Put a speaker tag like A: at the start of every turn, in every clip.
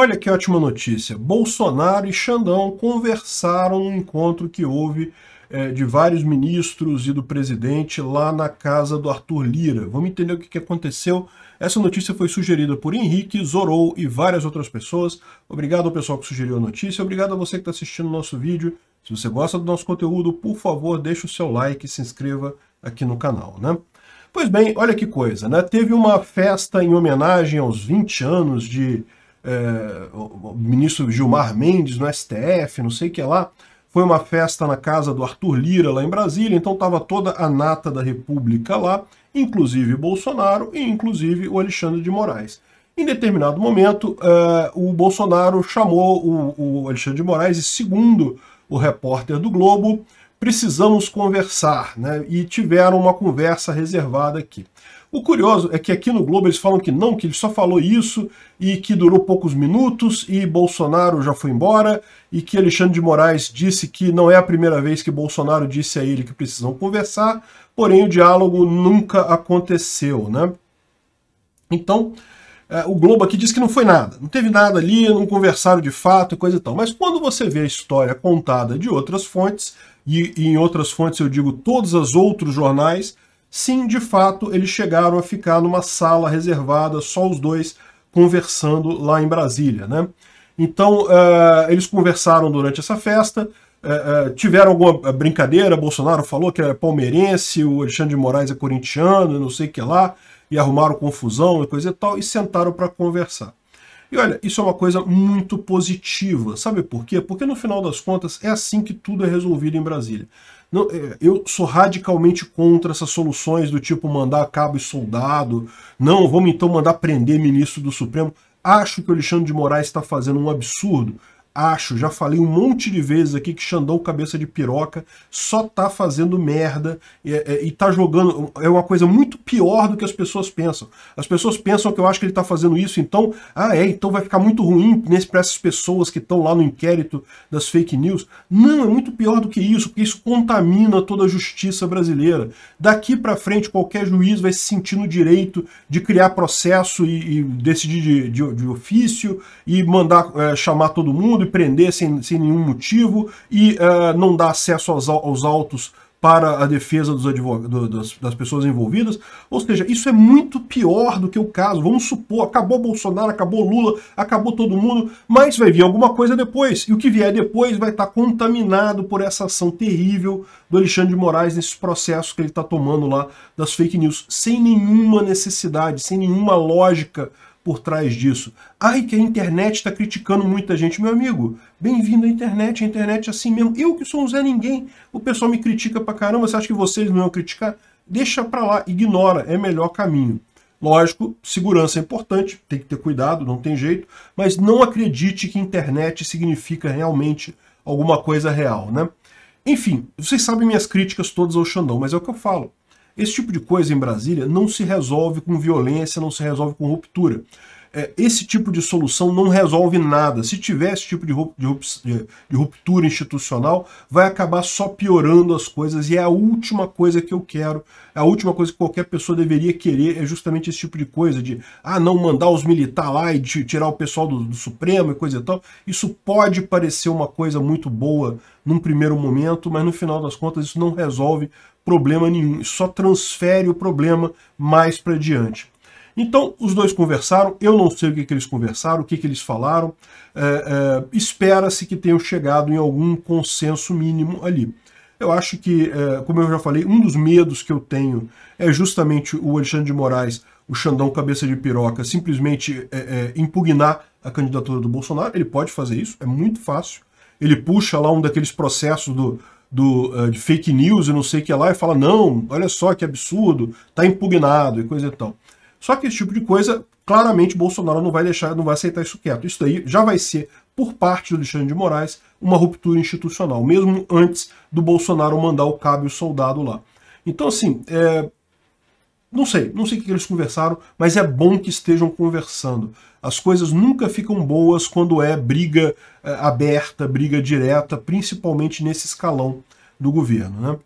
A: Olha que ótima notícia. Bolsonaro e Xandão conversaram num encontro que houve é, de vários ministros e do presidente lá na casa do Arthur Lira. Vamos entender o que, que aconteceu. Essa notícia foi sugerida por Henrique, Zorou e várias outras pessoas. Obrigado ao pessoal que sugeriu a notícia. Obrigado a você que está assistindo o nosso vídeo. Se você gosta do nosso conteúdo, por favor, deixe o seu like e se inscreva aqui no canal, né? Pois bem, olha que coisa, né? Teve uma festa em homenagem aos 20 anos de é, o ministro Gilmar Mendes no STF, não sei o que lá. Foi uma festa na casa do Arthur Lira, lá em Brasília, então estava toda a nata da República lá, inclusive Bolsonaro e inclusive o Alexandre de Moraes. Em determinado momento, uh, o Bolsonaro chamou o, o, Alexandre de Moraes e, segundo o repórter do Globo, precisamos conversar, né? E tiveram uma conversa reservada aqui. O curioso é que aqui no Globo eles falam que não, que ele só falou isso e que durou poucos minutos e Bolsonaro já foi embora e que Alexandre de Moraes disse que não é a primeira vez que Bolsonaro disse a ele que precisam conversar, porém o diálogo nunca aconteceu, né? Então, é, o Globo aqui diz que não foi nada, não teve nada ali, não conversaram de fato e coisa e tal. Mas quando você vê a história contada de outras fontes, e, e em outras fontes eu digo todos os outros jornais, Sim, de fato, eles chegaram a ficar numa sala reservada, só os dois conversando lá em Brasília. Né? Então, uh, eles conversaram durante essa festa, uh, uh, tiveram alguma brincadeira, Bolsonaro falou que é palmeirense, o Alexandre de Moraes é corintiano, não sei o que lá, e arrumaram confusão e coisa e tal, e sentaram para conversar. E olha, isso é uma coisa muito positiva. Sabe por quê? Porque no final das contas é assim que tudo é resolvido em Brasília. Não, é, eu sou radicalmente contra essas soluções do tipo mandar cabo e soldado. Não, vamos então mandar prender ministro do Supremo. Acho que o Alexandre de Moraes está fazendo um absurdo. Acho, já falei um monte de vezes aqui que Xandão Cabeça de Piroca só tá fazendo merda e, e, é, e, tá jogando. É uma coisa muito pior do que as pessoas pensam. As pessoas pensam que eu acho que ele tá fazendo isso, então, ah, é, então vai ficar muito ruim para essas pessoas que estão lá no inquérito das fake news. Não, é muito pior do que isso, porque isso contamina toda a justiça brasileira. Daqui para frente, qualquer juiz vai se sentir no direito de criar processo e, e decidir de, de, de, ofício e mandar é, chamar todo mundo mundo e prender sem, sem nenhum motivo e uh, não dar acesso aos, aos autos para a defesa dos das, das, pessoas envolvidas. Ou seja, isso é muito pior do que o caso. Vamos supor, acabou Bolsonaro, acabou Lula, acabou todo mundo, mas vai vir alguma coisa depois. E o que vier depois vai estar contaminado por essa ação terrível do Alexandre de Moraes nesses processos que ele está tomando lá das fake news, sem nenhuma necessidade, sem nenhuma lógica por trás disso. Ai, que a internet está criticando muita gente. Meu amigo, bem-vindo à internet. A internet é assim mesmo. Eu que sou um Zé Ninguém. O pessoal me critica pra caramba. Você acha que vocês não iam criticar? Deixa pra lá, ignora. É melhor caminho. Lógico, segurança é importante, tem que ter cuidado, não tem jeito, mas não acredite que internet significa realmente alguma coisa real, né? Enfim, vocês sabem minhas críticas todas ao Xandão, mas é o que eu falo. Esse tipo de coisa em Brasília não se resolve com violência, não se resolve com ruptura. É, esse tipo de solução não resolve nada. Se tiver esse tipo de ruptura institucional, vai acabar só piorando as coisas. E é a última coisa que eu quero, é a última coisa que qualquer pessoa deveria querer é justamente esse tipo de coisa: de ah, não mandar os militares lá e tirar o pessoal do, do Supremo e coisa e tal. Isso pode parecer uma coisa muito boa num primeiro momento, mas no final das contas isso não resolve problema nenhum, só transfere o problema mais para diante. Então, os dois conversaram, eu não sei o que, que eles conversaram, o que, que eles falaram, é, é, espera-se que tenham chegado em algum consenso mínimo ali. Eu acho que, é, como eu já falei, um dos medos que eu tenho é justamente o Alexandre de Moraes, o Xandão Cabeça de Piroca, simplesmente é, é, impugnar a candidatura do Bolsonaro. Ele pode fazer isso, é muito fácil. Ele puxa lá um daqueles processos do, do, eh, de fake news e não sei o que lá, e fala, não, olha só que absurdo, tá impugnado e coisa e tal. Só que esse tipo de coisa, claramente Bolsonaro não vai deixar, não vai aceitar isso quieto. Isso daí já vai ser, por parte do Alexandre de Moraes, uma ruptura institucional, mesmo antes do Bolsonaro mandar o cabo e o soldado lá. Então, assim, é, não sei, não sei o que eles conversaram, mas é bom que estejam conversando. As coisas nunca ficam boas quando é briga eh, aberta, briga direta, principalmente nesse escalão do governo. Né?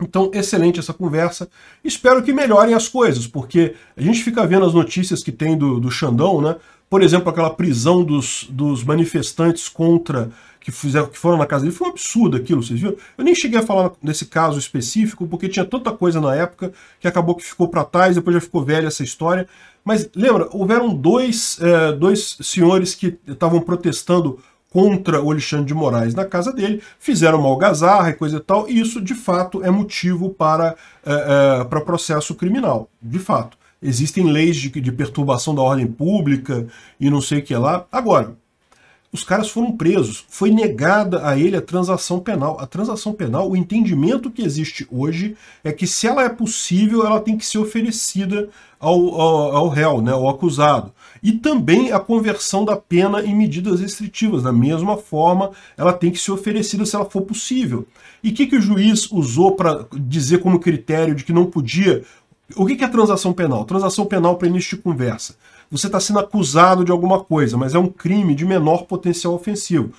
A: Então, excelente essa conversa. Espero que melhorem as coisas, porque a gente fica vendo as notícias que tem do, do Xandão, né? por exemplo, aquela prisão dos, dos manifestantes contra que, fizeram, que foram na casa dele, foi um absurdo aquilo, vocês viram? Eu nem cheguei a falar nesse caso específico, porque tinha tanta coisa na época que acabou que ficou para trás, depois já ficou velha essa história. Mas lembra, houveram dois, é, dois senhores que estavam protestando contra o Alexandre de Moraes na casa dele, fizeram uma algazarra e coisa e tal, e isso de fato é motivo para, é, é, para processo criminal, de fato existem leis de, de perturbação da ordem pública e não sei o que lá. Agora, os caras foram presos, foi negada a ele a transação penal. A transação penal, o entendimento que existe hoje é que se ela é possível, ela tem que ser oferecida ao, ao, ao réu, né, ao acusado. E também a conversão da pena em medidas restritivas. Da mesma forma, ela tem que ser oferecida se ela for possível. E o que, que o juiz usou para dizer como critério de que não podia o que é transação penal? Transação penal para início de conversa. Você está sendo acusado de alguma coisa, mas é um crime de menor potencial ofensivo.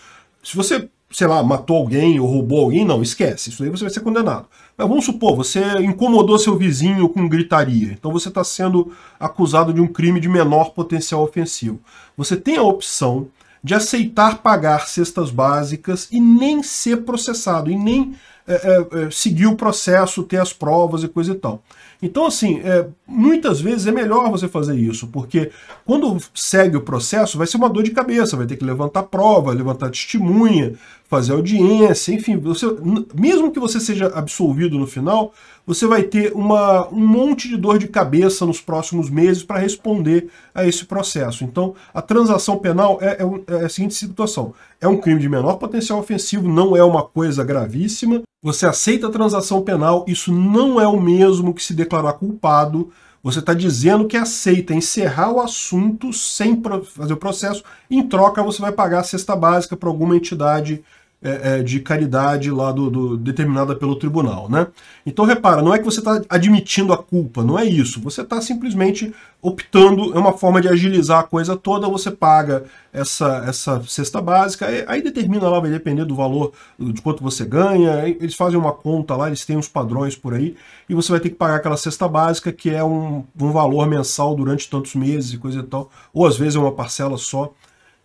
A: Se você, sei lá, matou alguém ou roubou alguém, não, esquece. Isso aí você vai ser condenado. Mas vamos supor, você incomodou seu vizinho com gritaria. Então você está sendo acusado de um crime de menor potencial ofensivo. Você tem a opção de aceitar pagar cestas básicas e nem ser processado, e nem é, é, é, seguir o processo, ter as provas e coisa e tal. Então, assim, é, muitas vezes é melhor você fazer isso, porque quando segue o processo, vai ser uma dor de cabeça, vai ter que levantar prova, levantar testemunha, fazer audiência, enfim, você, mesmo que você seja absolvido no final, você vai ter uma, um monte de dor de cabeça nos próximos meses para responder a esse processo. Então, a transação penal é, é, é a seguinte situação: é um crime de menor potencial ofensivo, não é uma coisa gravíssima. Você aceita a transação penal, isso não é o mesmo que se declarar culpado. Você está dizendo que aceita encerrar o assunto sem fazer o processo. Em troca, você vai pagar a cesta básica para alguma entidade é, é, de caridade lá do, do, determinada pelo tribunal, né? Então repara, não é que você está admitindo a culpa, não é isso. Você está simplesmente optando, é uma forma de agilizar a coisa toda. Você paga essa essa cesta básica, aí determina lá, vai depender do valor de quanto você ganha. Eles fazem uma conta lá, eles têm uns padrões por aí e você vai ter que pagar aquela cesta básica que é um, um valor mensal durante tantos meses e coisa e tal, ou às vezes é uma parcela só.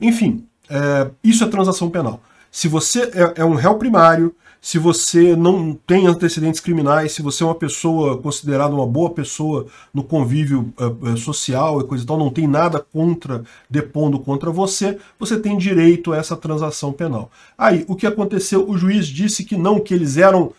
A: Enfim, é, isso é transação penal. Se você é, é um réu primário, se você não tem antecedentes criminais, se você é uma pessoa considerada uma boa pessoa no convívio uh, social e coisa e tal, não tem nada contra, depondo contra você, você tem direito a essa transação penal. Aí, o que aconteceu? O juiz disse que não, que eles eram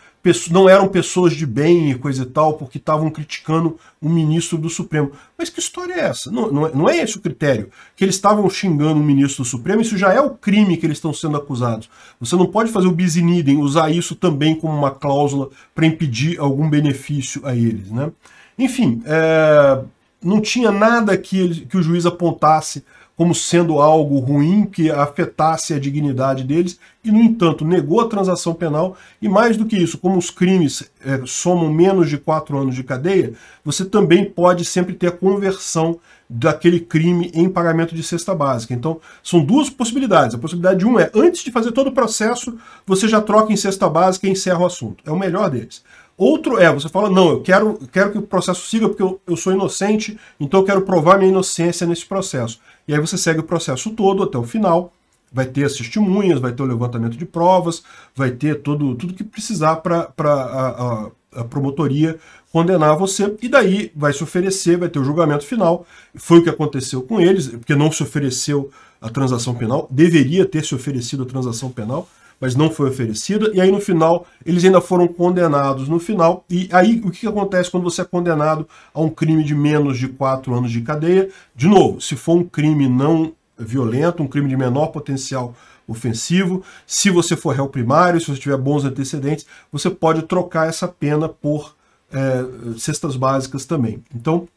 A: não eram pessoas de bem e coisa e tal, porque estavam criticando o ministro do Supremo. Mas que história é essa? Não, não, é, não é esse o critério. Que eles estavam xingando o ministro do Supremo, isso já é o crime que eles estão sendo acusados. Você não pode fazer o bis in idem, usar isso também como uma cláusula para impedir algum benefício a eles. Né? Enfim, é, não tinha nada que, ele, que o juiz apontasse como sendo algo ruim que afetasse a dignidade deles, e, no entanto, negou a transação penal, e mais do que isso, como os crimes é, somam menos de quatro anos de cadeia, você também pode sempre ter a conversão daquele crime em pagamento de cesta básica. Então, são duas possibilidades. A possibilidade de um é, antes de fazer todo o processo, você já troca em cesta básica e encerra o assunto. É o melhor deles. Outro é, você fala, não, eu quero, quero que o processo siga porque eu, eu sou inocente, então eu quero provar minha inocência nesse processo. E aí você segue o processo todo até o final, vai ter as testemunhas, vai ter o levantamento de provas, vai ter todo, tudo que precisar para a, a, a, promotoria condenar você, e daí vai se oferecer, vai ter o julgamento final. Foi o que aconteceu com eles, porque não se ofereceu a transação penal, deveria ter se oferecido a transação penal, mas não foi oferecida. E aí no final, eles ainda foram condenados no final. E aí o que acontece quando você é condenado a um crime de menos de 4 anos de cadeia? De novo, se for um crime não violento, um crime de menor potencial ofensivo, se você for réu primário, se você tiver bons antecedentes, você pode trocar essa pena por é, cestas básicas também. Então,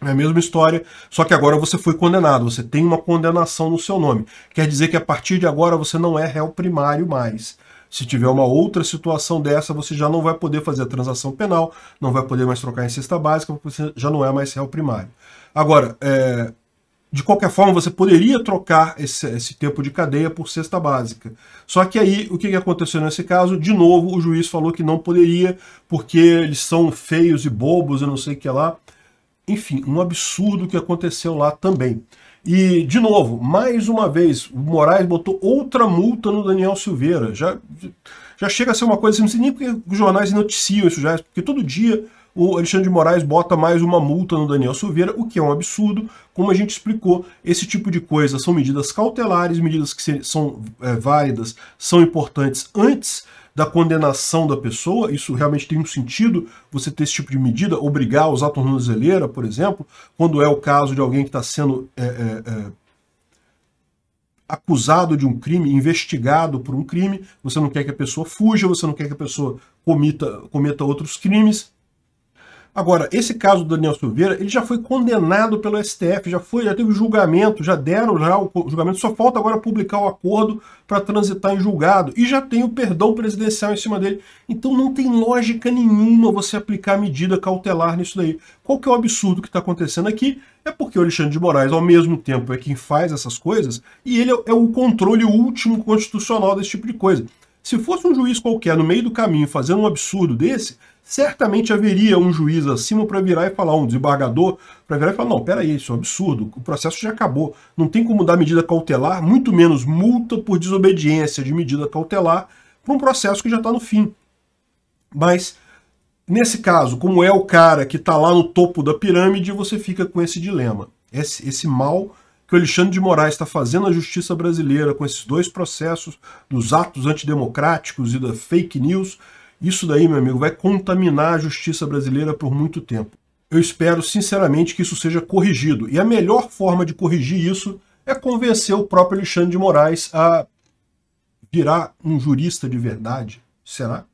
A: é a mesma história, só que agora você foi condenado, você tem uma condenação no seu nome. Quer dizer que a partir de agora você não é réu primário mais. Se tiver uma outra situação dessa, você já não vai poder fazer a transação penal, não vai poder mais trocar em cesta básica, porque você já não é mais réu primário. Agora, é, de qualquer forma, você poderia trocar esse, esse tempo de cadeia por cesta básica. Só que aí, o que aconteceu nesse caso? De novo, o juiz falou que não poderia, porque eles são feios e bobos, eu não sei o que lá enfim, um absurdo que aconteceu lá também. E, de novo, mais uma vez, o Moraes botou outra multa no Daniel Silveira. Já, já chega a ser uma coisa, assim, não sei nem porque os jornais noticiam isso já, porque todo dia o Alexandre de Moraes bota mais uma multa no Daniel Silveira, o que é um absurdo. Como a gente explicou, esse tipo de coisa são medidas cautelares, medidas que são é, válidas, são importantes antes da condenação da pessoa, isso realmente tem um sentido, você ter esse tipo de medida, obrigar a usar a tornozeleira, por exemplo, quando é o caso de alguém que está sendo é, é, é, acusado de um crime, investigado por um crime, você não quer que a pessoa fuja, você não quer que a pessoa cometa, cometa outros crimes, Agora, esse caso do Daniel Silveira, ele já foi condenado pelo STF, já foi, já teve julgamento, já deram já o julgamento, só falta agora publicar o acordo para transitar em julgado e já tem o perdão presidencial em cima dele. Então não tem lógica nenhuma você aplicar medida cautelar nisso daí. Qual que é o absurdo que está acontecendo aqui? É porque o Alexandre de Moraes, ao mesmo tempo, é quem faz essas coisas e ele é o é controle último constitucional desse tipo de coisa. Se fosse um juiz qualquer no meio do caminho fazendo um absurdo desse, certamente haveria um juiz acima para virar e falar, um desembargador, para virar e falar, não, peraí, isso é um absurdo, o processo já acabou, não tem como dar medida cautelar, muito menos multa por desobediência de medida cautelar, para um processo que já está no fim. Mas, nesse caso, como é o cara que está lá no topo da pirâmide, você fica com esse dilema, esse, esse mal que o Alexandre de Moraes está fazendo a justiça brasileira com esses dois processos dos atos antidemocráticos e da fake news, isso daí, meu amigo, vai contaminar a justiça brasileira por muito tempo. Eu espero sinceramente que isso seja corrigido. E a melhor forma de corrigir isso é convencer o próprio Alexandre de Moraes a virar um jurista de verdade. Será?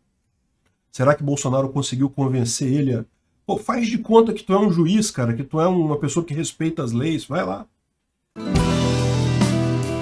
A: Será que Bolsonaro conseguiu convencer ele a. Pô, faz de conta que tu é um juiz, cara, que tu é uma pessoa que respeita as leis, vai lá.